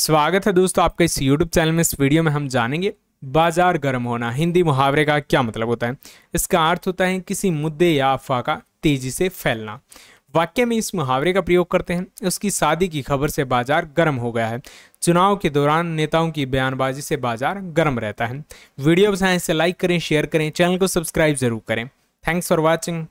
स्वागत है दोस्तों आपका इस YouTube चैनल में इस वीडियो में हम जानेंगे बाजार गर्म होना हिंदी मुहावरे का क्या मतलब होता है इसका अर्थ होता है किसी मुद्दे या अफवाह का तेजी से फैलना वाक्य में इस मुहावरे का प्रयोग करते हैं उसकी शादी की खबर से बाजार गर्म हो गया है चुनाव के दौरान नेताओं की बयानबाजी से बाजार गर्म रहता है वीडियो बसाएं इसे लाइक करें शेयर करें चैनल को सब्सक्राइब जरूर करें थैंक्स फॉर वॉचिंग